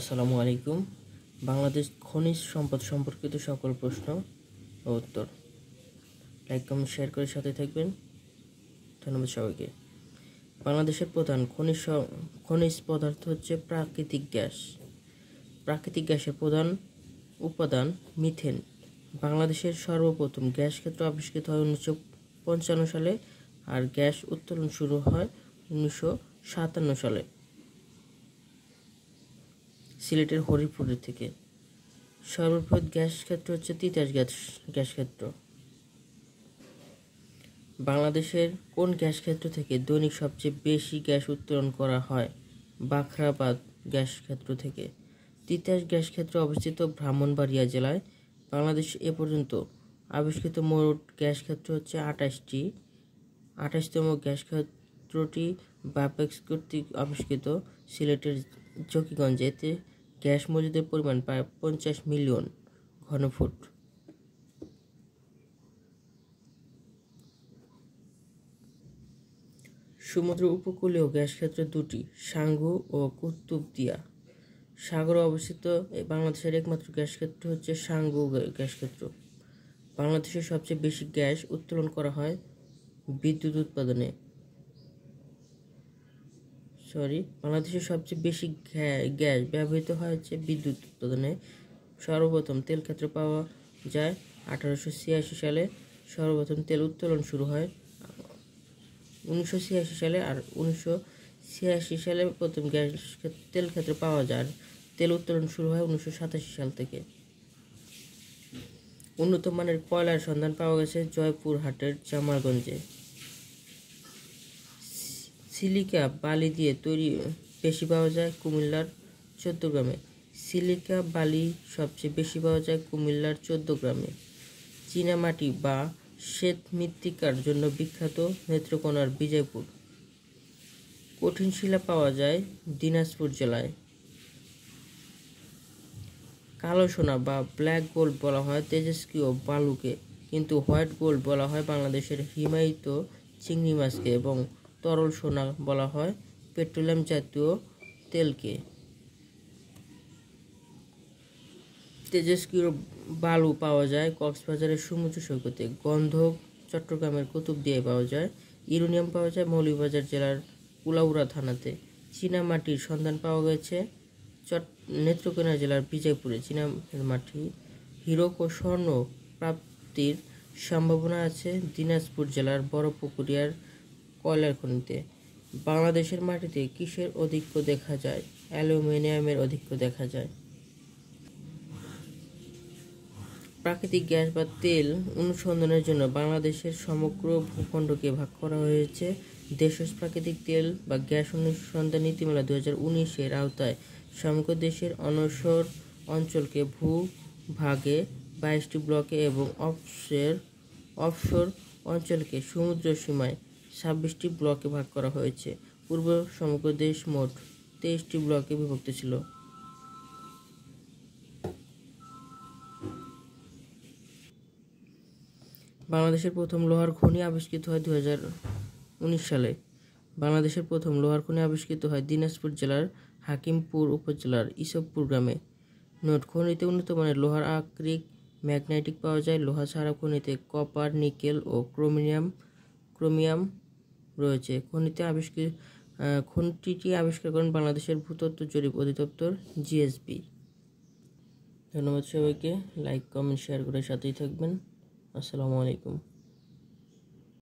আসসালামু আলাইকুম বাংলাদেশ খনিজ সম্পদ সম্পর্কিত সকল প্রশ্ন ও উত্তর লাইক কমেন্ট শেয়ার করে সাথে থাকবেন ধন্যবাদ সবাইকে বাংলাদেশের প্রধান খনিজ খনিজ পদার্থ হচ্ছে প্রাকৃতিক গ্যাস প্রাকৃতিক গ্যাসের প্রধান উপাদান মিথেন বাংলাদেশের সর্বপ্রথম গ্যাস ক্ষেত্র আবিষ্কৃত হয় উনিশশো পঞ্চান্ন সালে আর গ্যাস উত্তোলন শুরু হয় উনিশশো সাতান্ন সালে সিলেটের হরিপুরের থেকে সর্ববৃহৎ গ্যাস ক্ষেত্র হচ্ছে তিতাস গ্যাস গ্যাস ক্ষেত্র বাংলাদেশের কোন গ্যাস ক্ষেত্র থেকে দৈনিক সবচেয়ে বেশি গ্যাস উত্তোলন করা হয় বাখরাবাদ গ্যাস ক্ষেত্র থেকে তিতাস গ্যাস ক্ষেত্র অবস্থিত ব্রাহ্মণবাড়িয়া জেলায় বাংলাদেশ এ পর্যন্ত আবিষ্কৃত মোট গ্যাস ক্ষেত্র হচ্ছে আঠাশটি আঠাশতম গ্যাস ক্ষেত্রটি বাপেক্স কর্তৃক আবিষ্কৃত সিলেটের এতে গ্যাস মজুদের পরিমাণ প্রায় পঞ্চাশ মিলিয়ন ঘনফুট সমুদ্র উপকূলীয় গ্যাস ক্ষেত্র দুটি সাঙ্গু ও কুতুবদিয়া সাগরে অবস্থিত বাংলাদেশের একমাত্র গ্যাস ক্ষেত্র হচ্ছে সাঙ্গু গ্যাস ক্ষেত্র বাংলাদেশের সবচেয়ে বেশি গ্যাস উত্তোলন করা হয় বিদ্যুৎ উৎপাদনে সরি বাংলাদেশের সবচেয়ে বেশি গ্যাস ব্যবহৃত হয়েছে বিদ্যুৎ উৎপাদনে সর্বপ্রথম তেল ক্ষেত্রে পাওয়া যায় আঠারোশো ছিয়াশি সালে সর্বপ্রথম তেল উত্তোলন শুরু হয় উনিশশো ছিয়াশি সালে আর উনিশশো ছিয়াশি সালে প্রথম গ্যাস তেল ক্ষেত্রে পাওয়া যায় তেল উত্তোলন শুরু হয় উনিশশো সাতাশি সাল থেকে উন্নত মানের কয়লার সন্ধান পাওয়া গেছে জয়পুরহাটের জামালগঞ্জে সিলিকা বালি দিয়ে তৈরি বেশি পাওয়া যায় কুমিল্লার চৌদ্দগ্রামে সিলিকা বালি সবচেয়ে বেশি পাওয়া যায় কুমিল্লার চৌদ্দগ্রামে চীনামাটি বা শ্বেত মৃত্তিকার জন্য বিখ্যাত নেত্রকোনার বিজয়পুর কঠিন শিলা পাওয়া যায় দিনাজপুর জেলায় কালো সোনা বা ব্ল্যাক গোল্ড বলা হয় তেজস্ক্রিয় বালুকে কিন্তু হোয়াইট গোল্ড বলা হয় বাংলাদেশের হিমায়িত চিংড়ি মাছকে এবং তরল সোনা বলা হয় পেট্রোলিয়াম জাতীয় তেলকে তেজস্ক্রিয় বালু পাওয়া যায় কক্সবাজারের সমুদ্র সৈকতে গন্ধক চট্টগ্রামের দিয়ে পাওয়া যায় ইউরোনিয়াম পাওয়া যায় মৌলভীবাজার জেলার কুলাউড়া থানাতে চীনা মাটির সন্ধান পাওয়া গেছে চট নেত্রকোনা জেলার বিজয়পুরে চীনা মাটি হিরক ও স্বর্ণ প্রাপ্তির সম্ভাবনা আছে দিনাজপুর জেলার বড় পুকুরিয়ার কয়লার খনিতে বাংলাদেশের মাটিতে কিসের অধিক্য দেখা যায় অ্যালুমিনিয়ামের অধিক্য দেখা যায় প্রাকৃতিক গ্যাস বা তেল অনুসন্ধানের জন্য বাংলাদেশের সমগ্র ভূখণ্ডকে ভাগ করা হয়েছে দেশজ প্রাকৃতিক তেল বা গ্যাস অনুসন্ধান নীতিমালা দু হাজার উনিশের আওতায় সমগ্র দেশের অনসর অঞ্চলকে ভূ ভাগে বাইশটি ব্লকে এবং অফশের অফশোর অঞ্চলকে সমুদ্র সীমায় ছাব্বিশটি ব্লকে ভাগ করা হয়েছে পূর্ব সমগ্র দেশ মোট তেইশটি ব্লকে বিভক্ত ছিল বাংলাদেশের প্রথম লোহার খনি আবিষ্কৃত হয় দু সালে বাংলাদেশের প্রথম লোহার খনি আবিষ্কৃত হয় দিনাজপুর জেলার হাকিমপুর উপজেলার ইসবপুর গ্রামে নোট খনিতে উন্নত মানের লোহার আকরিক ম্যাগনেটিক পাওয়া যায় লোহা ছাড়া খনিতে কপার নিকেল ও ক্রোমিয়াম ক্রোমিয়াম রয়েছে খনিতে আবিষ্কৃত খনিটি আবিষ্কার করেন বাংলাদেশের ভূতত্ত্ব জরিপ অধিদপ্তর জিএসবি ধন্যবাদ সবাইকে লাইক কমেন্ট শেয়ার করে সাথেই থাকবেন আসসালামু আলাইকুম